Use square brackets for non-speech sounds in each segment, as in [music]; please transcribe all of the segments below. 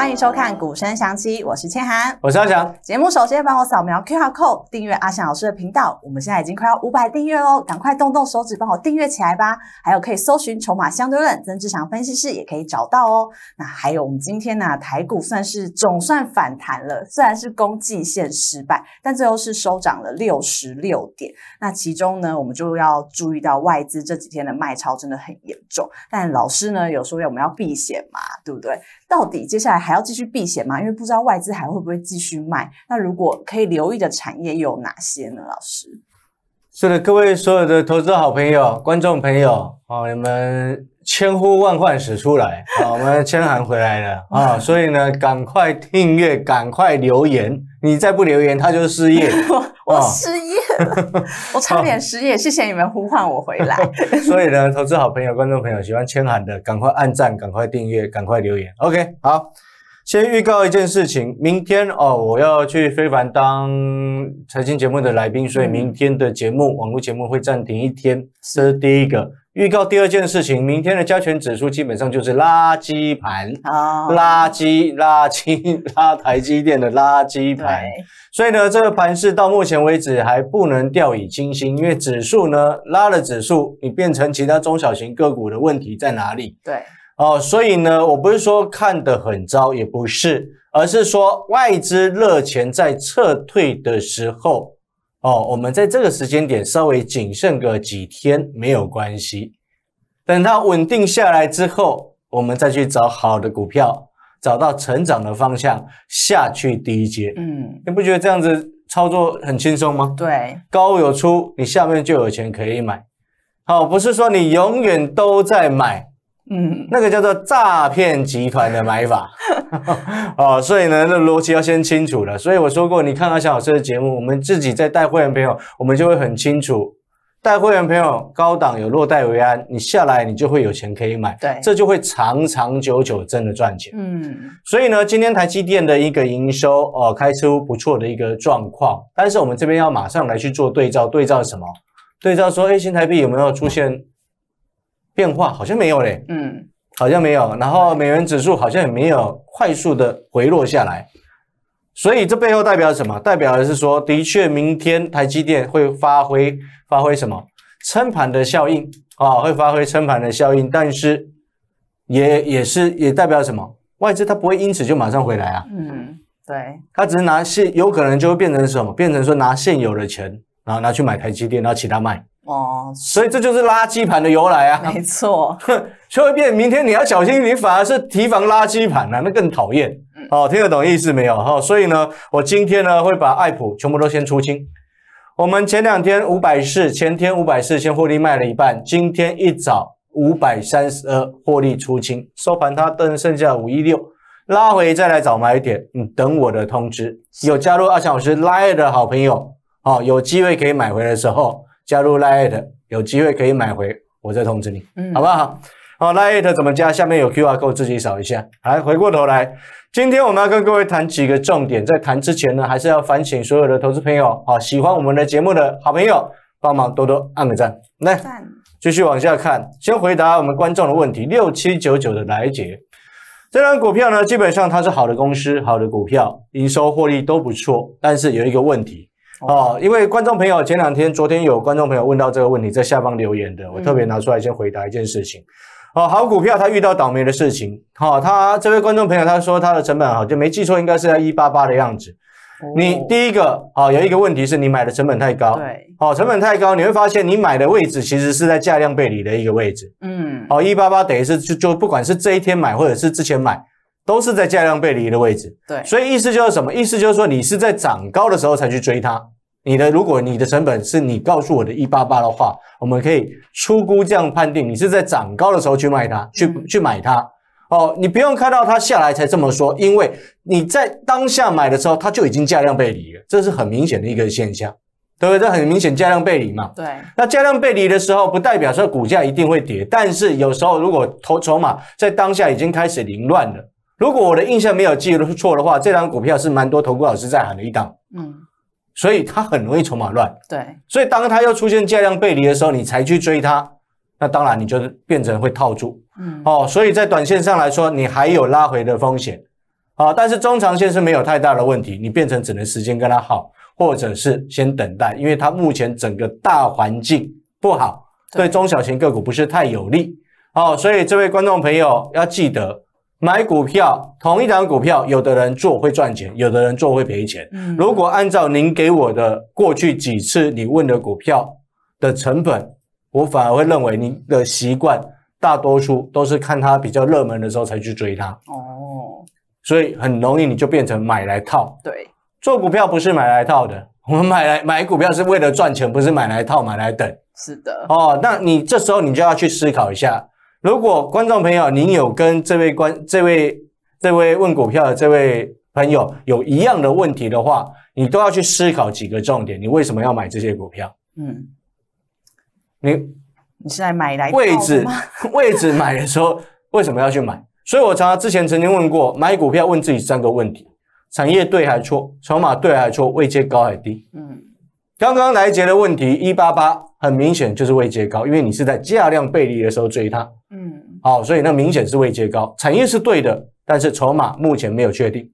欢迎收看《股声响起》，我是千涵，我是阿翔。节目首先帮我扫描 Q 号扣订阅阿翔老师的频道。我们现在已经快要五百订阅喽，赶快动动手指帮我订阅起来吧！还有可以搜寻“筹码相对论”，曾志祥分析师也可以找到哦。那还有，我们今天呢，台股算是总算反弹了，虽然是攻绩线失败，但最后是收涨了六十六点。那其中呢，我们就要注意到外资这几天的卖超真的很严重。但老师呢，有说我们要避险嘛，对不对？到底接下来还还要继续避险吗？因为不知道外资还会不会继续卖。那如果可以留意的产业又有哪些呢？老师，是的，各位所有的投资好朋友、观众朋友啊，你们千呼万唤始出来啊，我们千寒回来了啊！所以呢，赶快订阅，赶快留言。你再不留言，他就失业。[laughs] 我失业，我差点失业。谢谢你们呼唤我回来。所以呢，投资好朋友、观众朋友，喜欢千寒的，赶快按赞，赶快订阅，赶快留言。OK，好。先预告一件事情，明天哦，我要去非凡当财经节目的来宾，所以明天的节目网络节目会暂停一天。这是第一个预告。第二件事情，明天的加权指数基本上就是垃圾盘啊，垃圾垃圾 [laughs] 拉台积电的垃圾盘。所以呢，这个盘是到目前为止还不能掉以轻心，因为指数呢拉了，指数你变成其他中小型个股的问题在哪里？对。哦，所以呢，我不是说看得很糟，也不是，而是说外资热钱在撤退的时候，哦，我们在这个时间点稍微谨慎个几天没有关系，等它稳定下来之后，我们再去找好的股票，找到成长的方向下去低阶。嗯，你不觉得这样子操作很轻松吗？对，高有出，你下面就有钱可以买。好，不是说你永远都在买。嗯，那个叫做诈骗集团的买法 [laughs] 哦，所以呢，那逻辑要先清楚了。所以我说过，你看到小老师的节目，我们自己在带会员朋友，我们就会很清楚。带会员朋友，高档有落袋为安，你下来你就会有钱可以买，对，这就会长长久久真的赚钱。嗯，所以呢，今天台积电的一个营收哦，开出不错的一个状况，但是我们这边要马上来去做对照，对照什么？对照说 A 新台币有没有出现？变化好像没有嘞，嗯，好像没有。然后美元指数好像也没有快速的回落下来，所以这背后代表什么？代表的是说，的确明天台积电会发挥发挥什么撑盘的效应啊，会发挥撑盘的效应。但是也也是也代表什么？外资它不会因此就马上回来啊，嗯，对，它只是拿现，有可能就会变成什么？变成说拿现有的钱，然后拿去买台积电，然后其他卖。哦，所以这就是垃圾盘的由来啊！没错，说一遍，明天你要小心，你反而是提防垃圾盘啊，那更讨厌。哦，听得懂意思没有？哈，所以呢，我今天呢会把爱普全部都先出清。我们前两天五百四，前天五百四先获利卖了一半，今天一早五百三十二获利出清，收盘它登剩下五一六，拉回再来找买点，你等我的通知。有加入阿强老师拉二的好朋友，哦，有机会可以买回的时候。加入 Lite，有机会可以买回，我再通知你，嗯，好不好？好，Lite 怎么加？下面有 QR code，自己扫一下。来，回过头来，今天我们要跟各位谈几个重点。在谈之前呢，还是要烦请所有的投资朋友，啊，喜欢我们的节目的好朋友，帮忙多多按个赞。来，继续往下看，先回答我们观众的问题。六七九九的来杰，这张股票呢，基本上它是好的公司，好的股票，营收获利都不错，但是有一个问题。哦，因为观众朋友前两天、昨天有观众朋友问到这个问题，在下方留言的，我特别拿出来先回答一件事情。哦，好股票它遇到倒霉的事情，好，他这位观众朋友他说他的成本好就没记错，应该是在一八八的样子。你第一个，哦，有一个问题是你买的成本太高，对，哦，成本太高你会发现你买的位置其实是在价量背离的一个位置。嗯，哦，一八八等于是就就不管是这一天买或者是之前买。都是在价量背离的位置，对，所以意思就是什么？意思就是说，你是在涨高的时候才去追它。你的如果你的成本是你告诉我的一八八的话，我们可以出估这样判定，你是在涨高的时候去卖它，去去买它。哦，你不用看到它下来才这么说，因为你在当下买的时候，它就已经价量背离了，这是很明显的一个现象，对不对？这很明显价量背离嘛。对，那价量背离的时候，不代表说股价一定会跌，但是有时候如果投筹码在当下已经开始凌乱了。如果我的印象没有记录错的话，这张股票是蛮多投部老师在喊的一档，嗯，所以它很容易筹码乱，对，所以当它又出现价量背离的时候，你才去追它，那当然你就变成会套住，嗯，哦，所以在短线上来说，你还有拉回的风险，啊，但是中长线是没有太大的问题，你变成只能时间跟它好，或者是先等待，因为它目前整个大环境不好，对中小型个股不是太有利，哦，所以这位观众朋友要记得。买股票，同一档股票，有的人做会赚钱，有的人做会赔钱。嗯，如果按照您给我的过去几次你问的股票的成本，我反而会认为你的习惯大多数都是看它比较热门的时候才去追它。哦，所以很容易你就变成买来套。对，做股票不是买来套的，[laughs] 我们买来买股票是为了赚钱，不是买来套、买来等。是的。哦，那你这时候你就要去思考一下。如果观众朋友您有跟这位观这位这位问股票的这位朋友有一样的问题的话，你都要去思考几个重点：你为什么要买这些股票？嗯，你你是来买来位置 [laughs] 位置买的时候，为什么要去买？所以我常常之前曾经问过买股票，问自己三个问题：产业对还错，筹码对还错，位阶高还低？嗯。刚刚来接的问题，一八八很明显就是未接高，因为你是在价量背离的时候追它，嗯，好，所以那明显是未接高。产业是对的，但是筹码目前没有确定。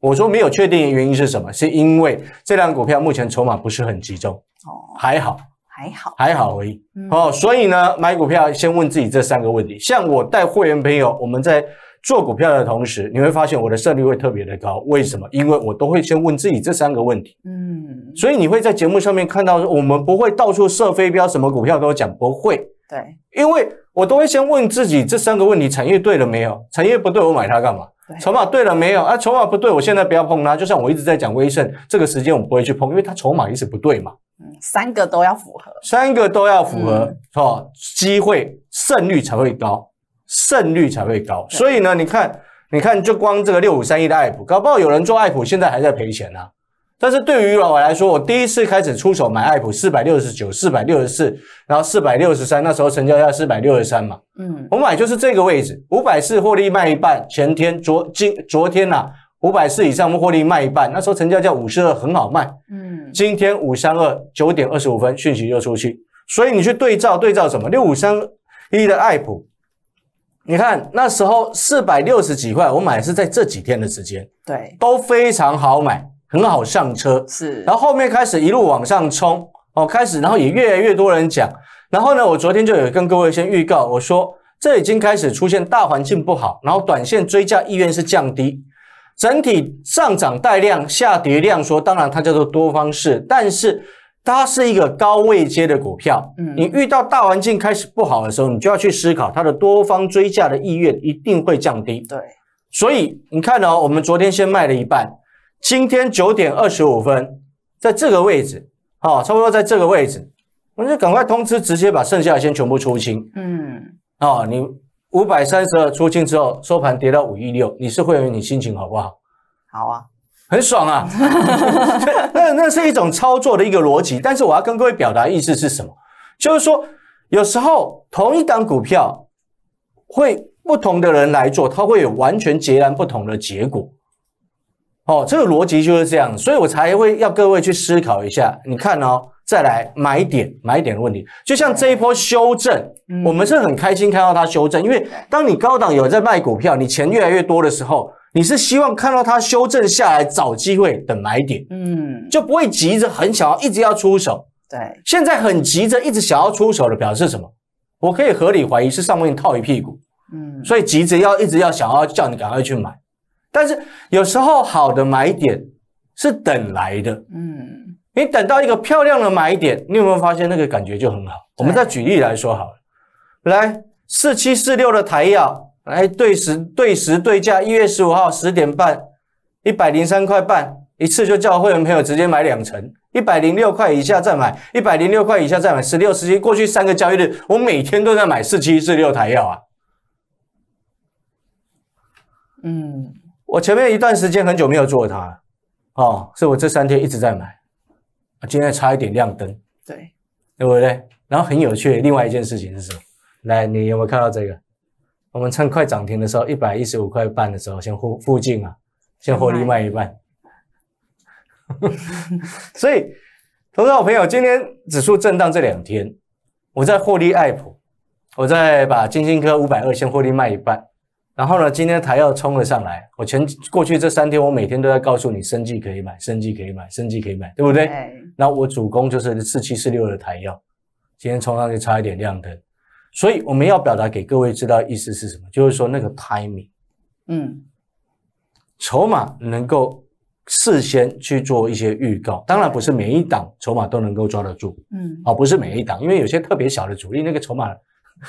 我说没有确定的原因是什么？是因为这辆股票目前筹码不是很集中，哦，还好，还好，还好而已。哦，所以呢，买股票先问自己这三个问题。像我带会员朋友，我们在。做股票的同时，你会发现我的胜率会特别的高。为什么？因为我都会先问自己这三个问题。嗯，所以你会在节目上面看到，我们不会到处设飞镖，什么股票都讲，不会。对。因为我都会先问自己这三个问题：产业对了没有？产业不对，我买它干嘛？筹码对了没有？啊，筹码不对，我现在不要碰它。就像我一直在讲威盛，这个时间我不会去碰，因为它筹码一直不对嘛。嗯，三个都要符合。三个都要符合，哦，机会胜率才会高。胜率才会高，所以呢，你看，你看，就光这个六五三一的爱普，搞不好有人做爱普，现在还在赔钱呢。但是对于我来说，我第一次开始出手买爱普，四百六十九、四百六十四，然后四百六十三，那时候成交价四百六十三嘛。嗯，我买就是这个位置，五百四获利卖一半，前天昨今昨天呐，五百四以上不获利卖一半，那时候成交价五十二很好卖。嗯，今天五三二九点二十五分讯息就出去，所以你去对照对照什么六五三一的爱普。你看那时候四百六十几块，我买是在这几天的时间，对，都非常好买，很好上车。是，然后后面开始一路往上冲，哦，开始，然后也越来越多人讲。然后呢，我昨天就有跟各位先预告，我说这已经开始出现大环境不好，然后短线追加意愿是降低，整体上涨带量下跌量，说当然它叫做多方式，但是。它是一个高位接的股票，嗯，你遇到大环境开始不好的时候，你就要去思考它的多方追价的意愿一定会降低，对。所以你看呢，我们昨天先卖了一半，今天九点二十五分，在这个位置，啊，差不多在这个位置，我就赶快通知，直接把剩下的先全部出清，嗯，啊，你五百三十二出清之后，收盘跌到五一六，你是会员，你心情好不好？好啊。很爽啊，[laughs] 那那是一种操作的一个逻辑，但是我要跟各位表达意思是什么？就是说，有时候同一档股票会不同的人来做，它会有完全截然不同的结果。哦，这个逻辑就是这样，所以我才会要各位去思考一下。你看哦，再来买点买点的问题，就像这一波修正，我们是很开心看到它修正，因为当你高档有在卖股票，你钱越来越多的时候。你是希望看到它修正下来，找机会等买点，嗯，就不会急着很想要一直要出手。对，现在很急着一直想要出手的，表示什么？我可以合理怀疑是上面套一屁股，嗯，所以急着要一直要想要叫你赶快去买。但是有时候好的买点是等来的，嗯，你等到一个漂亮的买点，你有没有发现那个感觉就很好？我们再举例来说好了，来四七四六的台药。来对时对时对价，一月十五号十点半，一百零三块半一次，就叫会员朋友直接买两成，一百零六块以下再买，一百零六块以下再买，十六十七过去三个交易日，我每天都在买四七四六台药啊。嗯，我前面一段时间很久没有做它，哦，是我这三天一直在买，今天差一点亮灯，对，对不对？然后很有趣，另外一件事情是什么？来，你有没有看到这个？我们趁快涨停的时候，一百一十五块半的时候，先获附近啊，先获利卖一半。[laughs] 所以，投资好朋友，今天指数震荡这两天，我在获利爱普，我在把金星科五百二先获利卖一半。然后呢，今天台药冲了上来，我前过去这三天，我每天都在告诉你，生绩可以买，生绩可以买，生绩可以买，对不对？那我主攻就是四七四六的台药，今天冲上去差一点亮灯。所以我们要表达给各位知道意思是什么，就是说那个 timing，嗯，筹码能够事先去做一些预告，当然不是每一档筹码都能够抓得住，嗯，啊，不是每一档，因为有些特别小的主力，那个筹码，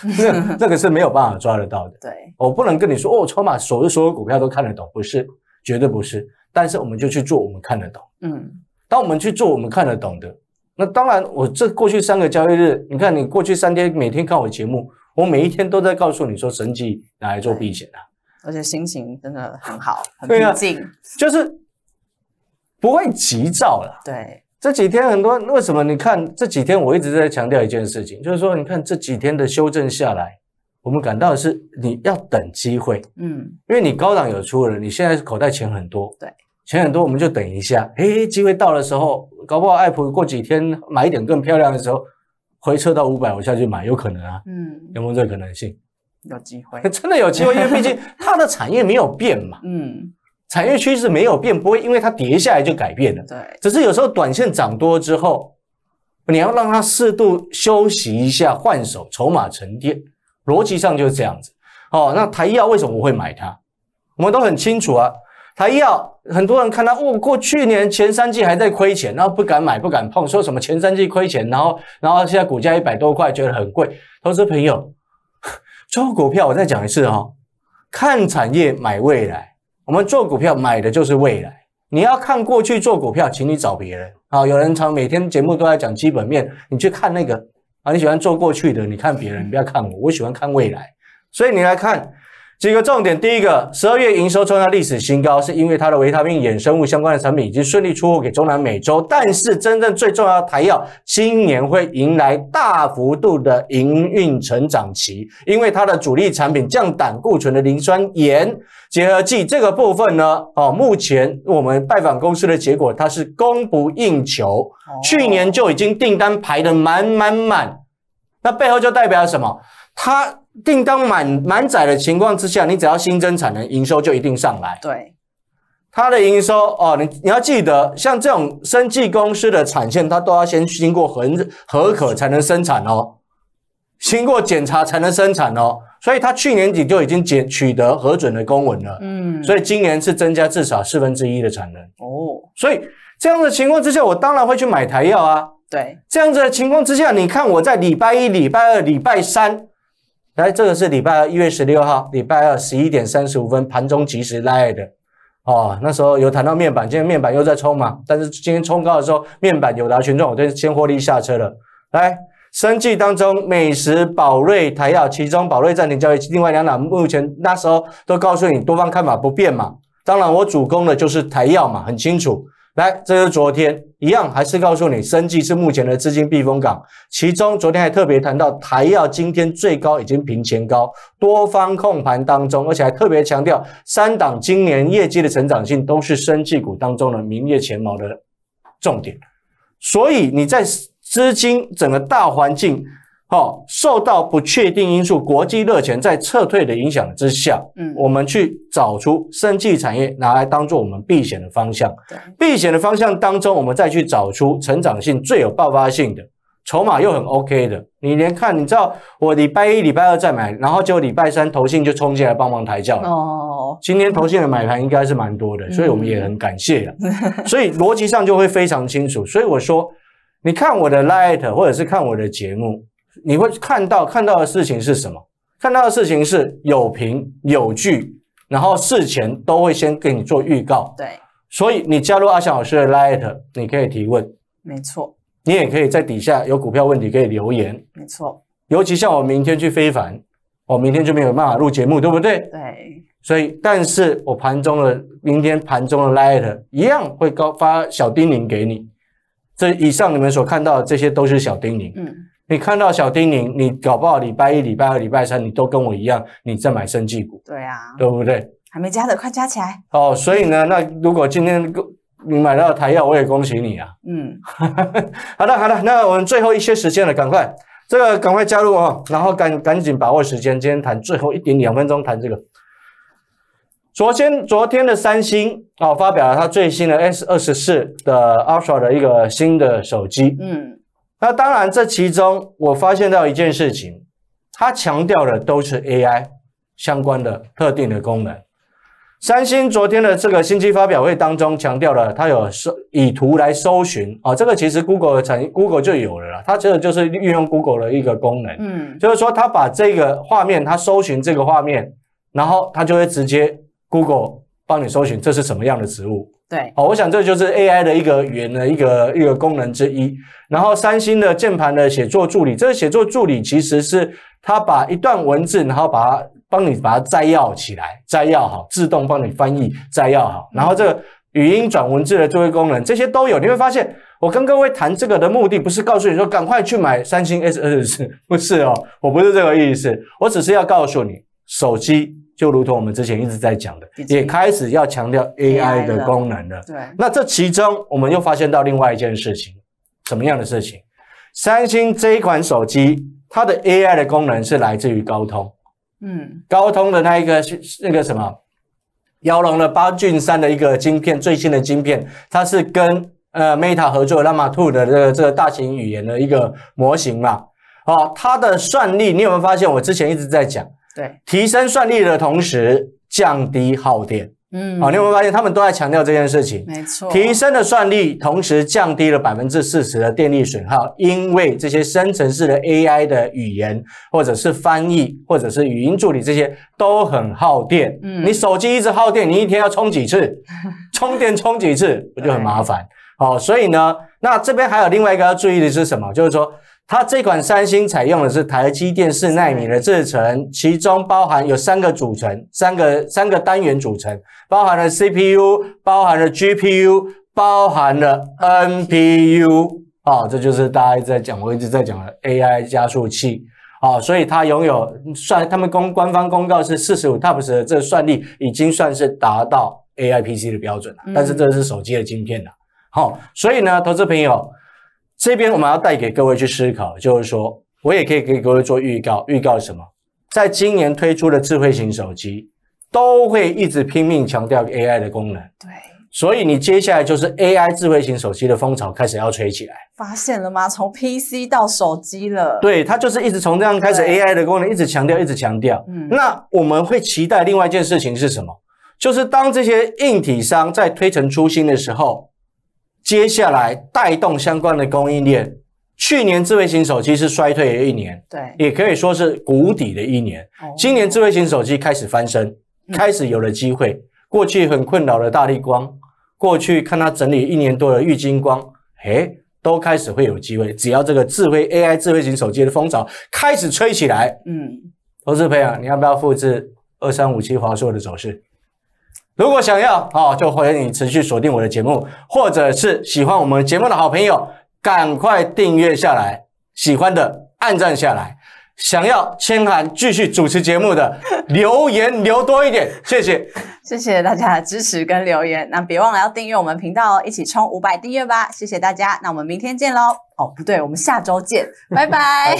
[laughs] 那个是没有办法抓得到的。对，我不能跟你说哦，筹码所有所有股票都看得懂，不是，绝对不是。但是我们就去做，我们看得懂。嗯，当我们去做，我们看得懂的。那当然，我这过去三个交易日，你看你过去三天每天看我节目，我每一天都在告诉你说，神机拿来做避险的？而且心情真的很好，很平静，就是不会急躁了。对，这几天很多为什么？你看这几天我一直在强调一件事情，就是说，你看这几天的修正下来，我们感到的是你要等机会，嗯，因为你高档有出了，你现在是口袋钱很多，对。钱很多，我们就等一下。哎，机会到的时候，搞不好爱普过几天买一点更漂亮的时候，回撤到五百，我下去买，有可能啊。嗯，有没有这个可能性？有机会，[laughs] 真的有机会，因为毕竟 [laughs] 它的产业没有变嘛。嗯，产业趋势没有变，不会因为它跌下来就改变了。对，只是有时候短线涨多之后，你要让它适度休息一下，换手、筹码沉淀，逻辑上就是这样子。哦，那台药为什么我会买它？我们都很清楚啊。他要很多人看到，哦，过去年前三季还在亏钱，然后不敢买、不敢碰，说什么前三季亏钱，然后然后现在股价一百多块，觉得很贵。投资朋友，做股票我再讲一次哈，看产业买未来。我们做股票买的就是未来。你要看过去做股票，请你找别人啊。有人常每天节目都在讲基本面，你去看那个啊。你喜欢做过去的，你看别人，不要看我。我喜欢看未来，所以你来看。几个重点，第一个，十二月营收创下历史新高，是因为它的维他命衍生物相关的产品已经顺利出货给中南美洲。但是，真正最重要的台药，今年会迎来大幅度的营运成长期，因为它的主力产品降胆固醇的磷酸盐结合剂这个部分呢，哦，目前我们拜访公司的结果，它是供不应求，去年就已经订单排的满满满，那背后就代表什么？它订单满满载的情况之下，你只要新增产能，营收就一定上来。对，它的营收哦，你你要记得，像这种生技公司的产线，它都要先经过核核可才能生产哦，经过检查才能生产哦。所以它去年底就已经检取得核准的公文了。嗯，所以今年是增加至少四分之一的产能。哦，所以这样的情况之下，我当然会去买台药啊。对，这样子的情况之下，你看我在礼拜一、礼拜二、礼拜三。来，这个是礼拜一月十六号，礼拜二十一点三十五分盘中即时拉的哦。那时候有谈到面板，今天面板又在冲嘛，但是今天冲高的时候，面板有达群众，我就先获利下车了。来，生计当中，美食、宝瑞、台药，其中宝瑞暂停交易，另外两档目前那时候都告诉你多方看法不变嘛。当然，我主攻的就是台药嘛，很清楚。来，这是昨天一样，还是告诉你，生技是目前的资金避风港。其中，昨天还特别谈到台药，今天最高已经平前高，多方控盘当中，而且还特别强调，三档今年业绩的成长性都是生技股当中的名列前茅的重点。所以，你在资金整个大环境。好，受到不确定因素、国际热钱在撤退的影响之下，嗯，我们去找出生技产业拿来当做我们避险的方向。避险的方向当中，我们再去找出成长性最有爆发性的筹码又很 OK 的。你连看，你知道我礼拜一、礼拜二再买，然后就礼拜三投信就冲进来帮忙抬轿了。哦，今天投信的买盘应该是蛮多的，所以我们也很感谢的。[laughs] 所以逻辑上就会非常清楚。所以我说，你看我的 Light 或者是看我的节目。你会看到看到的事情是什么？看到的事情是有凭有据，然后事前都会先给你做预告。对，所以你加入阿祥老师的 Light，你可以提问。没错，你也可以在底下有股票问题可以留言。没错，尤其像我明天去非凡，我明天就没有办法录节目，对不对？对，所以但是我盘中的明天盘中的 Light 一样会高发小叮咛给你。这以上你们所看到的这些都是小叮咛。嗯。你看到小叮咛，你搞不好礼拜一、礼拜二、礼拜三，你都跟我一样，你在买生技股。对啊，对不对？还没加的，快加起来。哦，所以呢，那如果今天你买到台药，我也恭喜你啊。嗯，[laughs] 好的，好的，那我们最后一些时间了，赶快这个赶快加入哦，然后赶赶紧把握时间，今天谈最后一点两分钟，谈这个昨天昨天的三星哦，发表了它最新的 S 二十四的 Ultra 的一个新的手机。嗯。那当然，这其中我发现到一件事情，它强调的都是 AI 相关的特定的功能。三星昨天的这个新机发表会当中，强调了它有搜以图来搜寻啊，这个其实 Google 的产 Google 就有了啦，它这个就是运用 Google 的一个功能，嗯，就是说它把这个画面，它搜寻这个画面，然后它就会直接 Google 帮你搜寻这是什么样的植物。对，好，我想这就是 A I 的一个原的一个一个功能之一。然后三星的键盘的写作助理，这个写作助理其实是它把一段文字，然后把它帮你把它摘要起来，摘要好，自动帮你翻译，摘要好。然后这个语音转文字的作为功能，这些都有。你会发现，我跟各位谈这个的目的，不是告诉你说赶快去买三星 S 二十，不是哦，我不是这个意思，我只是要告诉你，手机。就如同我们之前一直在讲的，也开始要强调 AI 的功能了。对，那这其中我们又发现到另外一件事情，什么样的事情？三星这一款手机，它的 AI 的功能是来自于高通。嗯，高通的那一个那个什么，骁龙的八骏三的一个晶片，最新的晶片，它是跟呃 Meta 合作，m a Two 的这个这个大型语言的一个模型嘛。哦，它的算力，你有没有发现？我之前一直在讲。对，提升算力的同时降低耗电。嗯，好，你有没有发现他们都在强调这件事情？没错，提升的算力，同时降低了百分之四十的电力损耗。因为这些深层次的 AI 的语言，或者是翻译，或者是语音助理，这些都很耗电。嗯，你手机一直耗电，你一天要充几次？[laughs] 充电充几次，不就很麻烦？好，所以呢，那这边还有另外一个要注意的是什么？就是说。它这款三星采用的是台积电四纳米的制程，其中包含有三个组成，三个三个单元组成，包含了 CPU，包含了 GPU，包含了 NPU，啊，这就是大家一直在讲，我一直在讲的 AI 加速器，啊，所以它拥有算，他们公官方公告是四十五 TOPS 的这个算力，已经算是达到 AIPC 的标准了，但是这是手机的晶片的，好，所以呢，投资朋友。这边我们要带给各位去思考，就是说，我也可以给各位做预告，预告什么？在今年推出的智慧型手机，都会一直拼命强调 AI 的功能。对，所以你接下来就是 AI 智慧型手机的风潮开始要吹起来。发现了吗？从 PC 到手机了。对，它就是一直从这样开始 AI 的功能，一直强调，一直强调。嗯，那我们会期待另外一件事情是什么？就是当这些硬体商在推陈出新的时候。接下来带动相关的供应链，去年智慧型手机是衰退了一年，对，也可以说是谷底的一年。今年智慧型手机开始翻身，开始有了机会。过去很困扰的大力光，过去看它整理一年多的玉金光，诶都开始会有机会。只要这个智慧 AI 智慧型手机的风潮开始吹起来，嗯，投资朋友，你要不要复制二三五七华硕的走势？如果想要，好就欢迎你持续锁定我的节目，或者是喜欢我们节目的好朋友，赶快订阅下来，喜欢的按赞下来，想要千寒继续主持节目的留言留多一点，谢谢，谢谢大家的支持跟留言，那别忘了要订阅我们频道哦，一起冲五百订阅吧，谢谢大家，那我们明天见喽，哦不对，我们下周见，拜拜。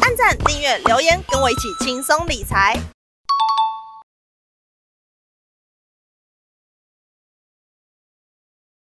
按赞、订阅、留言，跟我一起轻松理财。